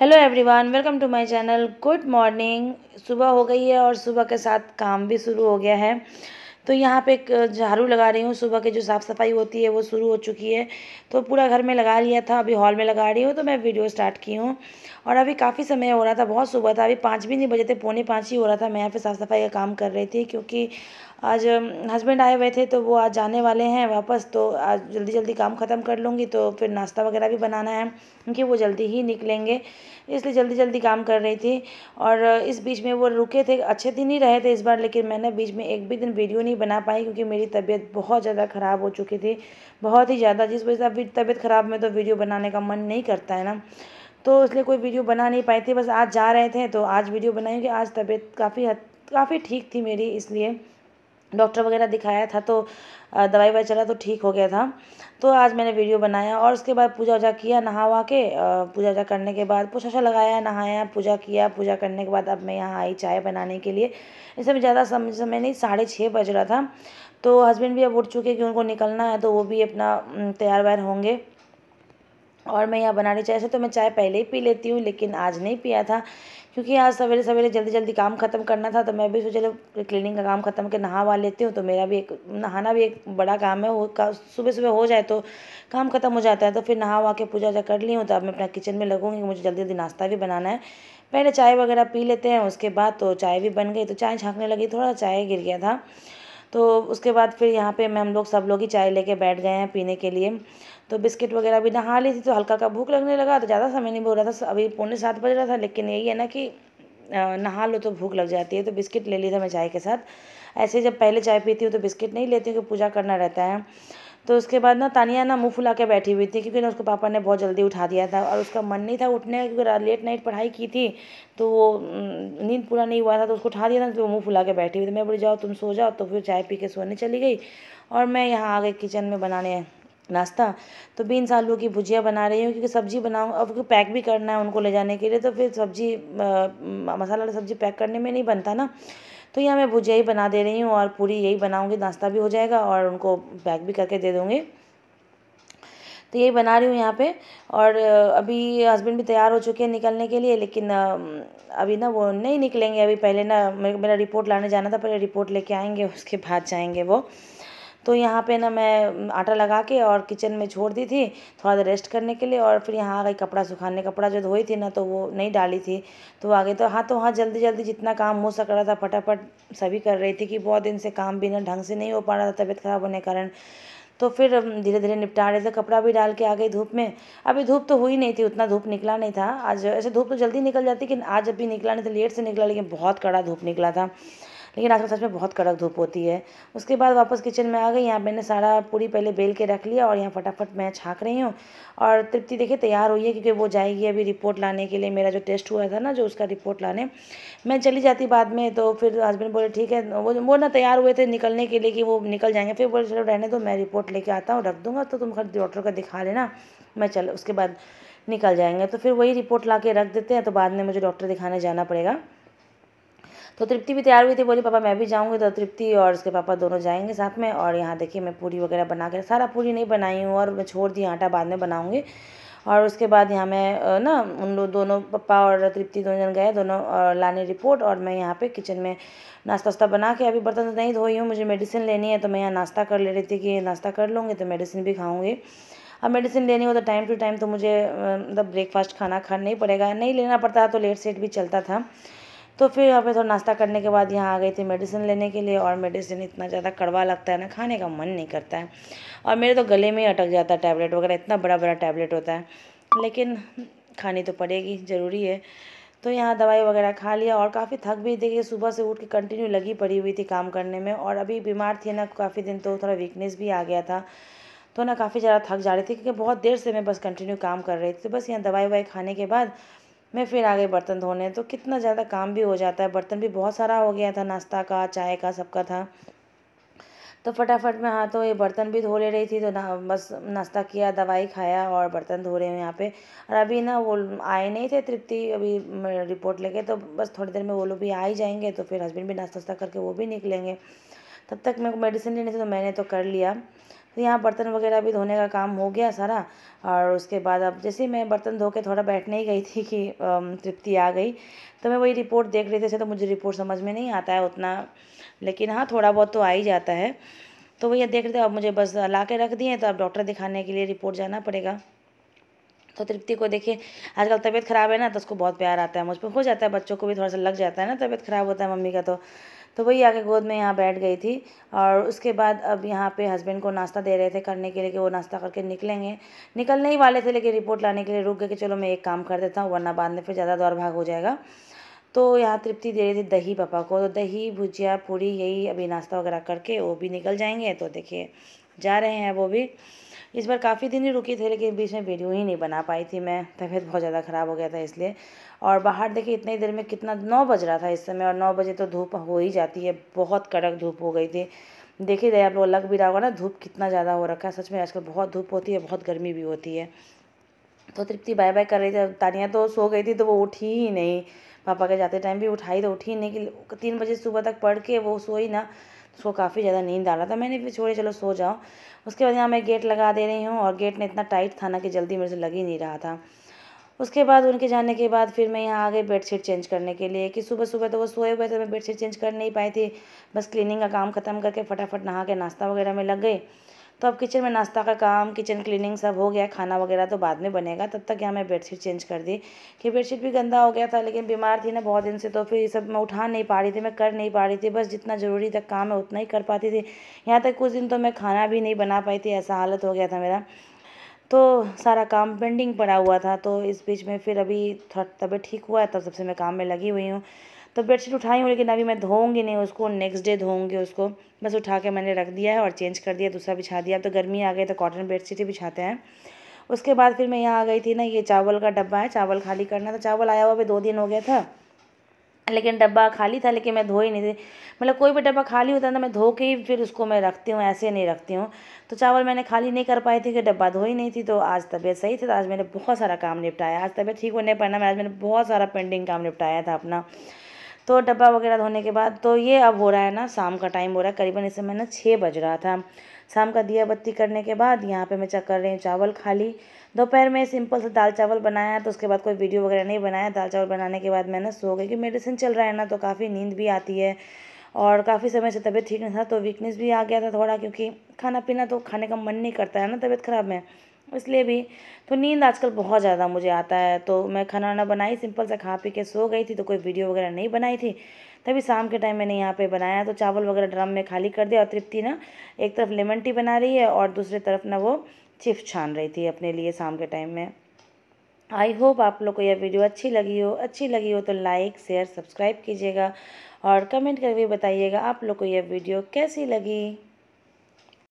hello everyone welcome to my channel good morning सुबह हो गई है और सुबह के साथ काम भी शुरू हो गया है तो यहाँ पे झाड़ू लगा रही हूँ सुबह के जो साफ़ सफाई होती है वो शुरू हो चुकी है तो पूरा घर में लगा लिया था अभी हॉल में लगा रही हूँ तो मैं वीडियो स्टार्ट की हूँ और अभी काफ़ी समय हो रहा था बहुत सुबह था अभी पाँच भी नहीं बजे थे पौने पाँच ही हो रहा था मैं यहाँ पे साफ़ सफाई का काम कर रही थी क्योंकि आज हस्बैंड आए हुए थे तो वो आज जाने वाले हैं वापस तो आज जल्दी जल्दी काम ख़त्म कर लूँगी तो फिर नाश्ता वगैरह भी बनाना है क्योंकि वो जल्दी ही निकलेंगे इसलिए जल्दी जल्दी काम कर रही थी और इस बीच में वो रुके थे अच्छे दिन ही रहे थे इस बार लेकिन मैंने बीच में एक भी दिन वीडियो नहीं बना पाई क्योंकि मेरी तबीयत बहुत ज़्यादा ख़राब हो चुकी थी बहुत ही ज़्यादा जिस वजह से अभी तबीयत ख़राब में तो वीडियो बनाने का मन नहीं करता है ना तो इसलिए कोई वीडियो बना नहीं पाई थी बस आज जा रहे थे तो आज वीडियो बनाई कि आज तबीयत काफ़ी हद काफ़ी ठीक थी मेरी इसलिए डॉक्टर वगैरह दिखाया था तो दवाई ववाई चला तो ठीक हो गया था तो आज मैंने वीडियो बनाया और उसके बाद पूजा वूजा किया नहा वहा के पूजा वूजा करने के बाद पोछा अच्छा लगाया नहाया पूजा किया पूजा करने के बाद अब मैं यहाँ आई चाय बनाने के लिए इस समय ज़्यादा समय समय नहीं साढ़े छः बज रहा था तो हस्बैंड भी अब उठ चुके हैं कि उनको निकलना है तो वो भी अपना तैयार व्यार होंगे और मैं यहाँ बनानी चाय से तो मैं चाय पहले ही पी लेती हूँ लेकिन आज नहीं पिया था क्योंकि आज सवेरे सवेरे जल्दी जल्दी काम ख़त्म करना था तो मैं भी सोचा चलो क्लीनिंग का काम ख़त्म कर नहा वहा लेती हूँ तो मेरा भी एक नहाना भी एक बड़ा काम है वो का, सुबह सुबह हो जाए तो काम ख़त्म हो जाता है तो फिर नहा वहा के पूजा वूजा कर ली हूँ तो अब मैं अपना किचन में लगूँगी मुझे जल्दी जल्दी नाश्ता भी बनाना है पहले चाय वगैरह पी लेते हैं उसके बाद तो चाय भी बन गई तो चाय छाँकने लगी थोड़ा चाय गिर गया था तो उसके बाद फिर यहाँ पर मैं हम लोग सब लोग ही चाय लेके बैठ गए हैं पीने के लिए तो बिस्किट वगैरह भी नहा ली थी तो हल्का का भूख लगने लगा तो ज़्यादा समय नहीं बोल रहा था अभी पौने सात बज रहा था लेकिन यही है ना कि नहा लो तो भूख लग जाती है तो बिस्किट ले ली था मैं चाय के साथ ऐसे जब पहले चाय पीती हूँ तो बिस्किट नहीं लेती हूँ कि पूजा करना रहता है तो उसके बाद ना तानिया ना मुँह फुला के बैठी हुई थी क्योंकि ना उसको पापा ने बहुत जल्दी उठा दिया था और उसका मन नहीं था उठने का क्योंकि लेट नाइट पढ़ाई की थी तो वो नींद पूरा नहीं हुआ था तो उसको उठा दिया था तो वो मुँह फुला के बैठी हुई थी मैं बोली जाओ तुम सो जाओ तो फिर चाय पी के सोने चली गई और मैं यहाँ आ गई किचन में बनाने नाश्ता तो बीन्स आलू की भुजिया बना रही हूँ क्योंकि सब्ज़ी बनाऊँ अब पैक भी करना है उनको ले जाने के लिए तो फिर सब्ज़ी मसाला वाली सब्ज़ी पैक करने में नहीं बनता ना तो यहाँ मैं भुजिया ही बना दे रही हूँ और पूरी यही बनाऊँगी नाश्ता भी हो जाएगा और उनको पैक भी करके दे दूँगी तो यही बना रही हूँ यहाँ पे और अभी हस्बैंड भी तैयार हो चुके हैं निकलने के लिए लेकिन अभी ना वो नहीं निकलेंगे अभी पहले ना मेरा रिपोर्ट लाने जाना था पहले रिपोर्ट लेके आएंगे उसके बाद जाएंगे वो तो यहाँ पे ना मैं आटा लगा के और किचन में छोड़ दी थी थोड़ा देर रेस्ट करने के लिए और फिर यहाँ आ गई कपड़ा सुखाने कपड़ा जो धोई थी ना तो वो नहीं डाली थी तो आ गई तो हाँ तो हाँ जल्दी जल्दी जितना काम हो सक रहा था फटाफट सभी कर रही थी कि बहुत दिन से काम भी ना ढंग से नहीं हो पा रहा था तबीयत ख़राब होने के कारण तो फिर धीरे धीरे निपटा रहे थे कपड़ा भी डाल के आ गई धूप में अभी धूप तो हुई नहीं थी उतना धूप निकला नहीं था आज ऐसे धूप तो जल्दी निकल जाती लेकिन आज अभी निकला नहीं था लेट से निकला लेकिन बहुत कड़ा धूप निकला था लेकिन आजकल सच में बहुत कड़क धूप होती है उसके बाद वापस किचन में आ गई यहाँ मैंने सारा पूरी पहले बेल के रख लिया और यहाँ फटाफट मैं छाँक रही हूँ और तृप्ति देखिए तैयार हुई है क्योंकि वो जाएगी अभी रिपोर्ट लाने के लिए मेरा जो टेस्ट हुआ था ना जो उसका रिपोर्ट लाने मैं चली जाती बाद में तो फिर हस्बैंड बोले ठीक है वो वो ना तैयार हुए थे निकलने के लिए कि वो निकल जाएंगे फिर बोले चलो रहने दो मैं रिपोर्ट लेके आता हूँ रख दूँगा तो तुम हर डॉक्टर का दिखा लेना मैं चल उसके बाद निकल जाएंगे तो फिर वही रिपोर्ट ला के रख देते हैं तो बाद में मुझे डॉक्टर दिखाने जाना पड़ेगा तो तृप्ति भी तैयार हुई थी बोली पापा मैं भी जाऊँगी तो तृप्ति और उसके पापा दोनों जाएंगे साथ में और यहाँ देखिए मैं पूरी वगैरह बना कर सारा पूरी नहीं बनाई हूँ और मैं छोड़ दी आटा बाद में बनाऊँगी और उसके बाद यहाँ मैं ना उन लोग दोनों पापा और तृप्ति दोनों जन गए दोनों लाने रिपोर्ट और मैं यहाँ पे किचन में नाश्ता वास्ता बना के अभी बर्तन तो नहीं धोई हूँ मुझे मेडिसिन लेनी है तो मैं यहाँ नाश्ता कर ले रही थी कि नाश्ता कर लूँगी तो मेडिसिन भी खाऊँगी अब मेडिसिन लेनी हो तो टाइम टू टाइम तो मुझे मतलब ब्रेकफास्ट खाना खाना नहीं पड़ेगा नहीं लेना पड़ता तो लेट सेट भी चलता था तो फिर यहाँ पे थोड़ा तो नाश्ता करने के बाद यहाँ आ गई थी मेडिसिन लेने के लिए और मेडिसिन इतना ज़्यादा कड़वा लगता है ना खाने का मन नहीं करता है और मेरे तो गले में ही अटक जाता है टैबलेट वगैरह इतना बड़ा बड़ा टैबलेट होता है लेकिन खानी तो पड़ेगी ज़रूरी है तो यहाँ दवाई वगैरह खा लिया और काफ़ी थक भी देखिए सुबह से उठ के कंटिन्यू लगी पड़ी हुई थी काम करने में और अभी बीमार थी ना काफ़ी दिन तो थोड़ा वीकनेस भी आ गया था तो ना काफ़ी ज़्यादा थक जा रही थी क्योंकि बहुत देर से मैं बस कंटिन्यू काम कर रही थी तो बस यहाँ दवाई ववाई खाने के बाद मैं फिर आ गई बर्तन धोने तो कितना ज़्यादा काम भी हो जाता है बर्तन भी बहुत सारा हो गया था नाश्ता का चाय का सबका था तो फटाफट मैं हाँ तो ये बर्तन भी धो ले रही थी तो ना बस नाश्ता किया दवाई खाया और बर्तन धो रहे हैं यहाँ पे और अभी ना वो आए नहीं थे तृप्ति अभी रिपोर्ट लेके तो बस थोड़ी देर में वो लोग भी आ ही जाएंगे तो फिर हस्बैंड भी नाश्ता वास्ता करके वो भी निकलेंगे तब तक मेरे को मेडिसिन लेने थे तो मैंने तो कर लिया तो यहाँ बर्तन वगैरह भी धोने का काम हो गया सारा और उसके बाद अब जैसे मैं बर्तन धो के थोड़ा बैठने ही गई थी कि तृप्ति आ गई तो मैं वही रिपोर्ट देख रही थी तो मुझे रिपोर्ट समझ में नहीं आता है उतना लेकिन हाँ थोड़ा बहुत तो आ ही जाता है तो भैया देख रहे थे अब मुझे बस ला के रख दिए तो अब डॉक्टर दिखाने के लिए रिपोर्ट जाना पड़ेगा तो तृप्ति को देखिए आजकल तबीयत ख़राब है ना तो उसको बहुत प्यार आता है मुझ पर हो जाता है बच्चों को भी थोड़ा सा लग जाता है ना तबीयत ख़राब होता है मम्मी का तो तो वही आके गोद में यहाँ बैठ गई थी और उसके बाद अब यहाँ पे हस्बैंड को नाश्ता दे रहे थे करने के लिए कि वो नाश्ता करके निकलेंगे निकलने ही वाले थे लेकिन रिपोर्ट लाने के लिए रुक गए कि चलो मैं एक काम कर देता हूँ वरना बाद में फिर ज़्यादा दौर भाग हो जाएगा तो यहाँ तृप्ति दे रही थी दही पापा को तो दही भुजिया पूरी यही अभी नाश्ता वगैरह करके वो भी निकल जाएंगे तो देखिए जा रहे हैं वो भी इस बार काफ़ी दिन ही रुकी थी लेकिन बीच में वीडियो ही नहीं बना पाई थी मैं तबीयत बहुत ज़्यादा ख़राब हो गया था इसलिए और बाहर देखिए इतनी देर में कितना नौ बज रहा था इस समय और नौ बजे तो धूप हो ही जाती है बहुत कड़क धूप हो गई थी देख ही रहे आप लोग लग भी रहा होगा ना धूप कितना ज़्यादा हो रखा है सच में आजकल बहुत धूप होती है बहुत गर्मी भी होती है तो तृप्ति बाय बाय कर रही थी तानिया तो सो गई थी तो वो उठी ही नहीं पापा के जाते टाइम भी उठाई तो उठी नहीं कि तीन बजे सुबह तक पढ़ के वो सोई ना उसको काफ़ी ज़्यादा नींद आ रहा था मैंने फिर छोड़े चलो सो जाओ उसके बाद यहाँ मैं गेट लगा दे रही हूँ और गेट में इतना टाइट था ना कि जल्दी मेरे से लग ही नहीं रहा था उसके बाद उनके जाने के बाद फिर मैं यहाँ आ गई बेडशीट चेंज करने के लिए कि सुबह सुबह तो वो सोए हुए थे मैं बेडशीट चेंज कर नहीं पाई थी बस क्लीनिंग का काम ख़त्म करके फटाफट नहा के नाश्ता वगैरह में लग गई तो अब किचन में नाश्ता का काम किचन क्लीनिंग सब हो गया खाना वगैरह तो बाद में बनेगा तब तक यहाँ मैं बेडशीट चेंज कर दी कि बेडशीट भी गंदा हो गया था लेकिन बीमार थी ना बहुत दिन से तो फिर ये सब मैं उठा नहीं पा रही थी मैं कर नहीं पा रही थी बस जितना ज़रूरी था काम है उतना ही कर पाती थी यहाँ तक कुछ दिन तो मैं खाना भी नहीं बना पाई थी ऐसा हालत हो गया था मेरा तो सारा काम पेंडिंग पड़ा हुआ था तो इस बीच में फिर अभी थोड़ा तबीयत ठीक हुआ है तब सबसे मैं काम में लगी हुई हूँ तो बेडशीट उठाई हूँ लेकिन अभी मैं धोऊँगी नहीं उसको नेक्स्ट डे धोऊँगी उसको बस उठा के मैंने रख दिया है और चेंज कर दिया दूसरा बिछा दिया अब तो गर्मी आ गई तो कॉटन बेडशीट ही बिछाते हैं उसके बाद फिर मैं यहाँ आ गई थी ना ये चावल का डब्बा है चावल खाली करना था चावल आया हुआ भी दो दिन हो गया था लेकिन डब्बा खाली था लेकिन मैं धो ही नहीं थी मतलब कोई भी डब्बा खाली होता है ना मैं धो के ही फिर उसको मैं रखती हूँ ऐसे नहीं रखती हूँ तो चावल मैंने खाली नहीं कर पाई थी कि डब्बा धो ही नहीं थी तो आज तबीयत सही थी तो आज मैंने बहुत सारा काम निपटाया आज तबीयत ठीक होने पर ना मैं आज मैंने बहुत सारा पेंडिंग काम निपटाया था अपना तो डब्बा वगैरह धोने के बाद तो ये अब हो रहा है ना शाम का टाइम हो रहा है करीबन इस समय ना छः बज रहा था शाम का दिया बत्ती करने के बाद यहाँ पे मैं चेक कर रही हूँ चावल खाली दोपहर में सिंपल से दाल चावल बनाया तो उसके बाद कोई वीडियो वगैरह नहीं बनाया दाल चावल बनाने के बाद मैंने सो गई क्योंकि मेडिसिन चल रहा है ना तो काफ़ी नींद भी आती है और काफ़ी समय से तबीयत ठीक नहीं था तो वीकनेस भी आ गया था थोड़ा क्योंकि खाना पीना तो खाने का मन नहीं करता है ना तबीयत ख़राब में इसलिए भी तो नींद आजकल बहुत ज़्यादा मुझे आता है तो मैं खाना वाना बनाई सिंपल सा खा पी के सो गई थी तो कोई वीडियो वगैरह नहीं बनाई थी तभी शाम के टाइम मैंने यहाँ पे बनाया तो चावल वगैरह ड्रम में खाली कर दिया और तृप्ति ना एक तरफ लेमन टी बना रही है और दूसरी तरफ ना वो चिप्स छान रही थी अपने लिए शाम के टाइम में आई होप आप लोग को यह वीडियो अच्छी लगी हो अच्छी लगी हो तो लाइक शेयर सब्सक्राइब कीजिएगा और कमेंट करके बताइएगा आप लोग को यह वीडियो कैसी लगी